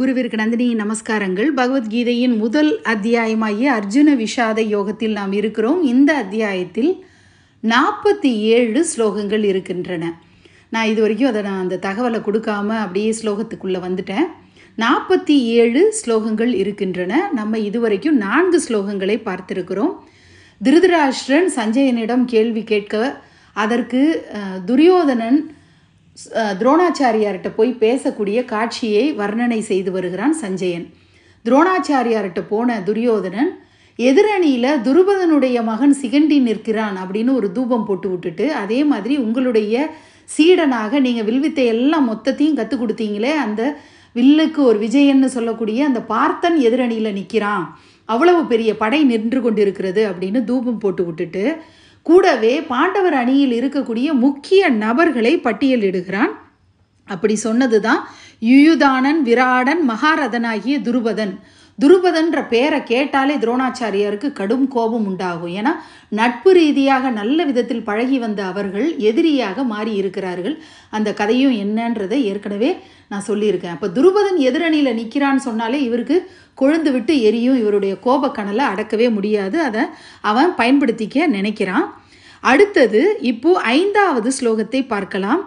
குருவிற்கு நந்தினி நமஸ்காரங்கள் பகவத்கீதையின் முதல் அத்தியாயமாகிய அர்ஜுன விஷாத யோகத்தில் நாம் இருக்கிறோம் இந்த அத்தியாயத்தில் நாற்பத்தி ஏழு ஸ்லோகங்கள் இருக்கின்றன நான் இது வரைக்கும் அதை நான் அந்த தகவலை கொடுக்காம அப்படியே ஸ்லோகத்துக்குள்ளே வந்துட்டேன் நாற்பத்தி ஏழு ஸ்லோகங்கள் இருக்கின்றன நம்ம இதுவரைக்கும் நான்கு ஸ்லோகங்களை பார்த்துருக்கிறோம் திருதராஷ்டிரன் சஞ்சயனிடம் கேள்வி கேட்க அதற்கு துரியோதனன் துரோணாச்சாரியார்கிட்ட போய் பேசக்கூடிய காட்சியை வர்ணனை செய்து வருகிறான் சஞ்சயன் துரோணாச்சாரியார்கிட்ட போன துரியோதனன் எதிரணியில் துருபதனுடைய மகன் சிகண்டி நிற்கிறான் அப்படின்னு ஒரு தூபம் போட்டு விட்டுட்டு அதே மாதிரி உங்களுடைய சீடனாக நீங்கள் வில்வித்தை எல்லாம் மொத்தத்தையும் கற்றுக் கொடுத்தீங்களே அந்த வில்லுக்கு ஒரு விஜயன்னு சொல்லக்கூடிய அந்த பார்த்தன் எதிரணியில் நிற்கிறான் அவ்வளவு பெரிய படை நின்று கொண்டிருக்கிறது அப்படின்னு தூபம் போட்டு விட்டுட்டு கூடவே பாண்டவர் அணியில் இருக்கக்கூடிய முக்கிய நபர்களை பட்டியலிடுகிறான் அப்படி சொன்னது தான் யுயுதானன் விராடன் மகாரதனாகிய துருபதன் துருபதன்ற பேரை கேட்டாலே துரோணாச்சாரியாருக்கு கடும் கோபம் உண்டாகும் ஏன்னா நட்பு ரீதியாக நல்ல விதத்தில் பழகி வந்த அவர்கள் எதிரியாக மாறி இருக்கிறார்கள் அந்த கதையும் என்னன்றதை ஏற்கனவே நான் சொல்லியிருக்கேன் அப்போ துருபதன் எதிரணியில் நிற்கிறான்னு சொன்னாலே இவருக்கு கொழுந்து விட்டு எரியும் இவருடைய கோபக்கணலை அடக்கவே முடியாது அதை அவன் பயன்படுத்திக்க நினைக்கிறான் அடுத்தது இப்போ ஐந்தாவது ஸ்லோகத்தை பார்க்கலாம்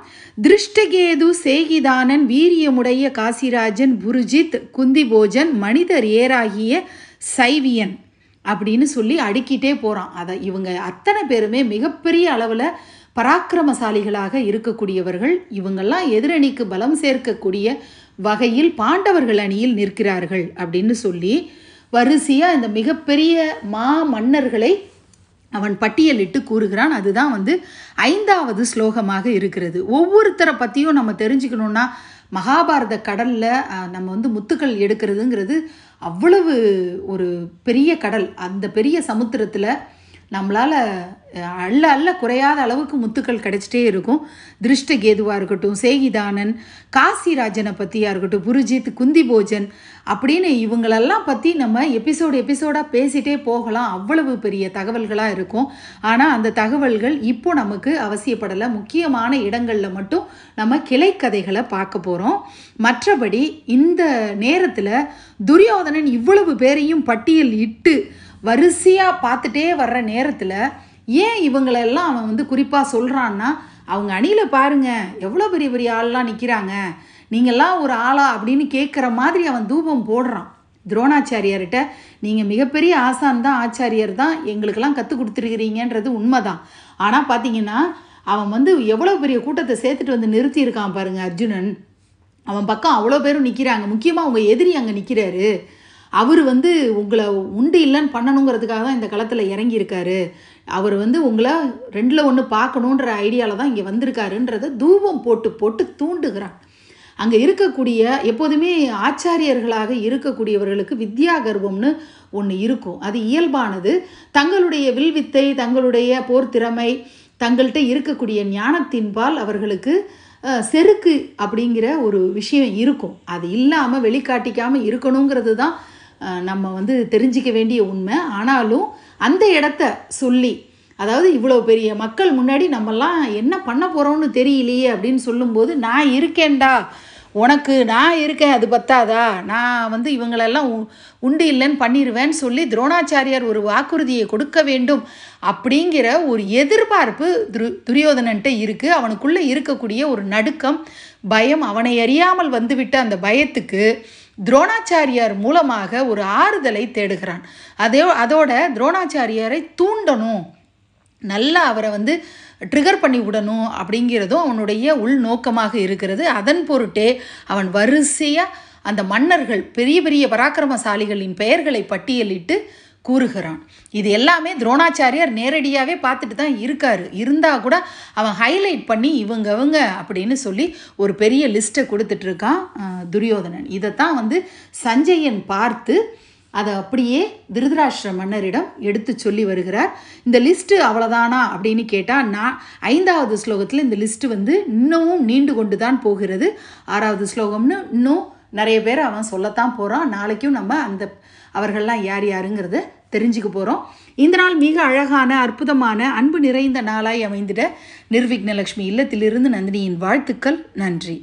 திருஷ்டகேது சேகிதானன் வீரியமுடைய காசிராஜன் புருஜித் குந்திபோஜன் மனிதர் ஏராகிய சைவியன் அப்படின்னு சொல்லி அடுக்கிட்டே போகிறான் அதை இவங்க அத்தனை பேருமே மிகப்பெரிய அளவில் பராக்கிரமசாலிகளாக இருக்கக்கூடியவர்கள் இவங்கெல்லாம் எதிரணிக்கு பலம் சேர்க்கக்கூடிய வகையில் பாண்டவர்கள் அணியில் நிற்கிறார்கள் அப்படின்னு சொல்லி வரிசையாக இந்த மிகப்பெரிய மா மன்னர்களை அவன் பட்டியலிட்டு கூறுகிறான் அதுதான் வந்து ஐந்தாவது ஸ்லோகமாக இருக்கிறது ஒவ்வொருத்தரை பற்றியும் நம்ம தெரிஞ்சுக்கணுன்னா மகாபாரத கடலில் நம்ம வந்து முத்துக்கள் எடுக்கிறதுங்கிறது அவ்வளவு ஒரு பெரிய கடல் அந்த பெரிய சமுத்திரத்தில் நம்மளால் அள்ள அள்ள குறையாத அளவுக்கு முத்துக்கள் கிடச்சிட்டே இருக்கும் திருஷ்டகேதுவாக இருக்கட்டும் சேகிதானன் காசிராஜனை பற்றியாக இருக்கட்டும் புருஜித் குந்தி போஜன் அப்படின்னு இவங்களெல்லாம் பற்றி நம்ம எபிசோடு எபிசோடாக பேசிகிட்டே போகலாம் அவ்வளவு பெரிய தகவல்களாக இருக்கும் ஆனால் அந்த தகவல்கள் இப்போ நமக்கு அவசியப்படலை முக்கியமான இடங்களில் மட்டும் நம்ம கிளைக்கதைகளை பார்க்க போகிறோம் மற்றபடி இந்த நேரத்தில் துரியோதனன் இவ்வளவு பேரையும் பட்டியல் இட்டு வரிசையாக பார்த்துட்டே வர்ற நேரத்தில் ஏன் இவங்களெல்லாம் அவன் வந்து குறிப்பாக சொல்கிறான்னா அவங்க அணியில் பாருங்கள் எவ்வளோ பெரிய பெரிய ஆள்லாம் நிற்கிறாங்க நீங்கள்லாம் ஒரு ஆளா அப்படின்னு கேட்குற மாதிரி அவன் தூபம் போடுறான் துரோணாச்சாரியார்கிட்ட நீங்கள் மிகப்பெரிய ஆசான் தான் ஆச்சாரியர் தான் எங்களுக்கெல்லாம் கற்றுக் கொடுத்துருக்கிறீங்கன்றது உண்மைதான் ஆனால் பார்த்தீங்கன்னா அவன் வந்து எவ்வளோ பெரிய கூட்டத்தை சேர்த்துட்டு வந்து நிறுத்தியிருக்கான் பாருங்கள் அர்ஜுனன் அவன் பக்கம் அவ்வளோ பேரும் நிற்கிறாங்க முக்கியமாக அவங்க எதிரி அங்கே நிற்கிறாரு அவர் வந்து உங்களை உண்டு இல்லைன்னு பண்ணணுங்கிறதுக்காக தான் இந்த களத்தில் இறங்கியிருக்காரு அவர் வந்து உங்களை ரெண்டில் ஒன்று பார்க்கணுன்ற ஐடியாவில் தான் இங்கே வந்திருக்காருன்றதை தூபம் போட்டு போட்டு தூண்டுகிறான் அங்கே இருக்கக்கூடிய எப்போதுமே ஆச்சாரியர்களாக இருக்கக்கூடியவர்களுக்கு வித்யா கர்வம்னு ஒன்று இருக்கும் அது இயல்பானது தங்களுடைய வில்வித்தை தங்களுடைய போர் திறமை தங்கள்கிட்ட இருக்கக்கூடிய ஞானத்தின்பால் அவர்களுக்கு செருக்கு அப்படிங்கிற ஒரு விஷயம் இருக்கும் அது இல்லாமல் வெளிக்காட்டிக்காமல் இருக்கணுங்கிறது தான் நம்ம வந்து தெரிஞ்சிக்க வேண்டிய உண்மை ஆனாலும் அந்த இடத்த சொல்லி அதாவது இவ்வளோ பெரிய மக்கள் முன்னாடி நம்மலாம் என்ன பண்ண போகிறோம்னு தெரியலையே அப்படின்னு சொல்லும்போது நான் இருக்கேன்டா உனக்கு நான் இருக்கேன் அது பத்தாதா நான் வந்து இவங்களெல்லாம் உ உண்டு இல்லைன்னு பண்ணிடுவேன்னு சொல்லி துரோணாச்சாரியார் ஒரு வாக்குறுதியை கொடுக்க வேண்டும் அப்படிங்கிற ஒரு எதிர்பார்ப்பு துரு துரியோதனன்ட்ட இருக்குது அவனுக்குள்ளே இருக்கக்கூடிய ஒரு நடுக்கம் பயம் அவனை அறியாமல் வந்துவிட்ட அந்த பயத்துக்கு துரோணாச்சாரியார் மூலமாக ஒரு ஆறுதலை தேடுகிறான் அதே அதோட துரோணாச்சாரியாரை தூண்டணும் நல்லா அவரை வந்து ட்ரிகர் பண்ணி விடணும் அப்படிங்கிறதும் அவனுடைய உள்நோக்கமாக இருக்கிறது அதன் பொருட்டே அவன் வரிசையாக அந்த மன்னர்கள் பெரிய பெரிய பராக்கிரமசாலிகளின் பெயர்களை பட்டியலிட்டு கூறுகிறான் இது எல்லாமே துரோணாச்சாரியார் நேரடியாகவே பார்த்துட்டு தான் இருக்கார் இருந்தால் கூட அவன் ஹைலைட் பண்ணி இவங்கவங்க அப்படின்னு சொல்லி ஒரு பெரிய லிஸ்ட்டை கொடுத்துட்ருக்கான் துரியோதனன் இதைத்தான் வந்து சஞ்சயன் பார்த்து அதை அப்படியே திருதராஷ்டிர மன்னரிடம் எடுத்து சொல்லி வருகிறார் இந்த லிஸ்ட்டு அவ்வளோதானா அப்படின்னு கேட்டால் நான் ஐந்தாவது ஸ்லோகத்தில் இந்த லிஸ்ட்டு வந்து இன்னமும் நீண்டு கொண்டு தான் போகிறது ஆறாவது ஸ்லோகம்னு இன்னும் நிறைய பேர் அவன் சொல்லத்தான் போகிறான் நாளைக்கும் நம்ம அந்த அவர்கள்லாம் யார் யாருங்கிறத தெரிஞ்சுக்க போகிறோம் இந்த நாள் மிக அழகான அற்புதமான அன்பு நிறைந்த நாளாய் அமைந்திட நிர்விக்னலக்ஷ்மி இல்லத்திலிருந்து நந்தினியின் வாழ்த்துக்கள் நன்றி